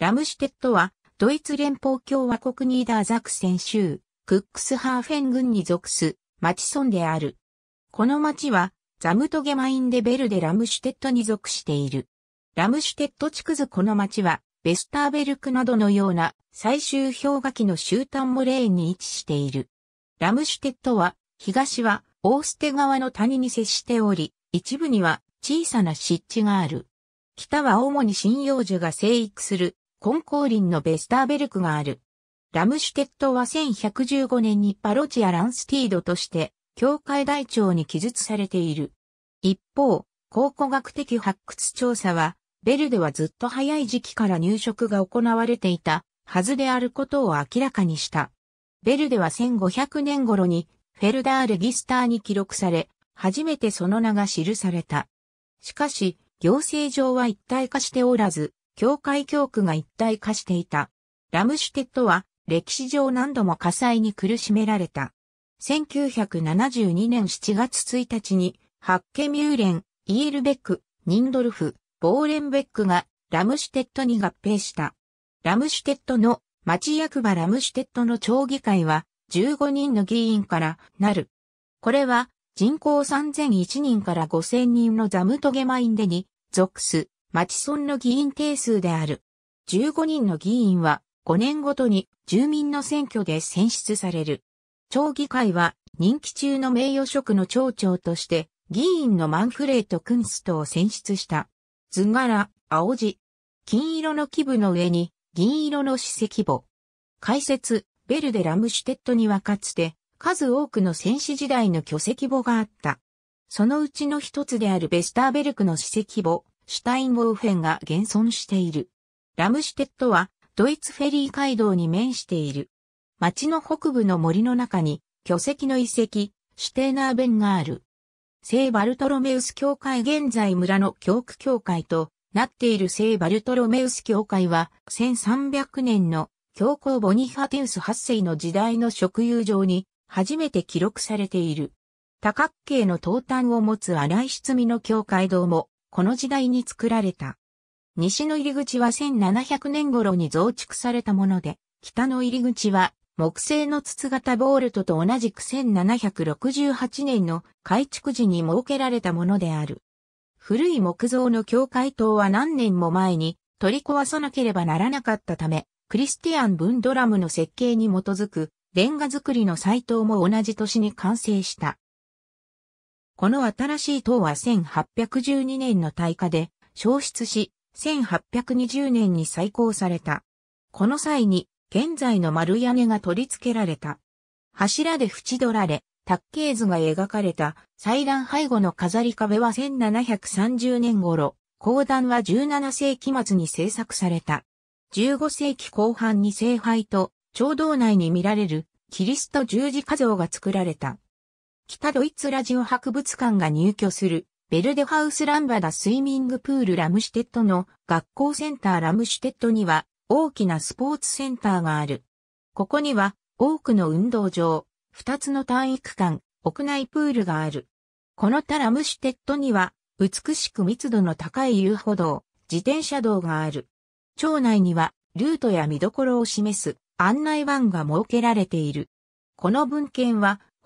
ラムシュテットは、ドイツ連邦共和国ニーダーザクセン州、クックスハーフェン郡に属す、町村である。この町は、ザムトゲマインデベルデ・ラムシュテットに属している。ラムシュテット地区図この町は、ベスターベルクなどのような最終氷河期の終端もレーンに位置している。ラムシュテットは、東はオーステ川の谷に接しており、一部には小さな湿地がある。北は主に針葉樹が生育するココンーリンのベスターベルクがある。ラムシュテットは1115年にパロチア・ランスティードとして、教会大長に記述されている。一方、考古学的発掘調査は、ベルデはずっと早い時期から入植が行われていたはずであることを明らかにした。ベルデは1500年頃にフェルダーレギスターに記録され、初めてその名が記された。しかし、行政上は一体化しておらず、教会教区が一体化していた。ラムシュテットは歴史上何度も火災に苦しめられた。1972年7月1日に、ハッケミューレン、イエルベック、ニンドルフ、ボーレンベックがラムシュテットに合併した。ラムシュテットの町役場ラムシュテットの町議会は15人の議員からなる。これは人口3001人から5000人のザムトゲマインデに属す町村の議員定数である。15人の議員は5年ごとに住民の選挙で選出される。町議会は任期中の名誉職の町長として議員のマンフレート・クンストを選出した。図柄、青字。金色の基部の上に銀色の史跡簿。解説、ベルデ・ラムシュテットにはかつて数多くの戦士時代の巨石簿があった。そのうちの一つであるベスターベルクの史跡簿、シュタインウォーフェンが現存している。ラムシュテットはドイツフェリー街道に面している。町の北部の森の中に巨石の遺跡、シュテーナーベンがある。聖バルトロメウス教会現在村の教区教会となっている聖バルトロメウス教会は1300年の教皇ボニファテウス8世の時代の職有上に初めて記録されている。多角形の東端を持つ荒い質味の教会堂もこの時代に作られた。西の入り口は1700年頃に増築されたもので、北の入り口は木製の筒型ボールトと同じく1768年の改築時に設けられたものである。古い木造の教会塔は何年も前に取り壊さなければならなかったため、クリスティアン・ブンドラムの設計に基づくレンガ作りのサイトも同じ年に完成した。この新しい塔は1812年の大火で消失し、1820年に再興された。この際に、現在の丸屋根が取り付けられた。柱で縁取られ、卓形図が描かれた祭壇背後の飾り壁は1730年頃、講談は17世紀末に制作された。15世紀後半に聖杯と、長道内に見られるキリスト十字架像が作られた。北ドイツラジオ博物館が入居する、ベルデハウスランバダスイミングプールラムシュテッドの学校センターラムシュテッドには大きなスポーツセンターがある。ここには多くの運動場、二つの体育館、屋内プールがある。このタラムシュテッドには美しく密度の高い遊歩道、自転車道がある。町内にはルートや見どころを示す案内板が設けられている。この文献は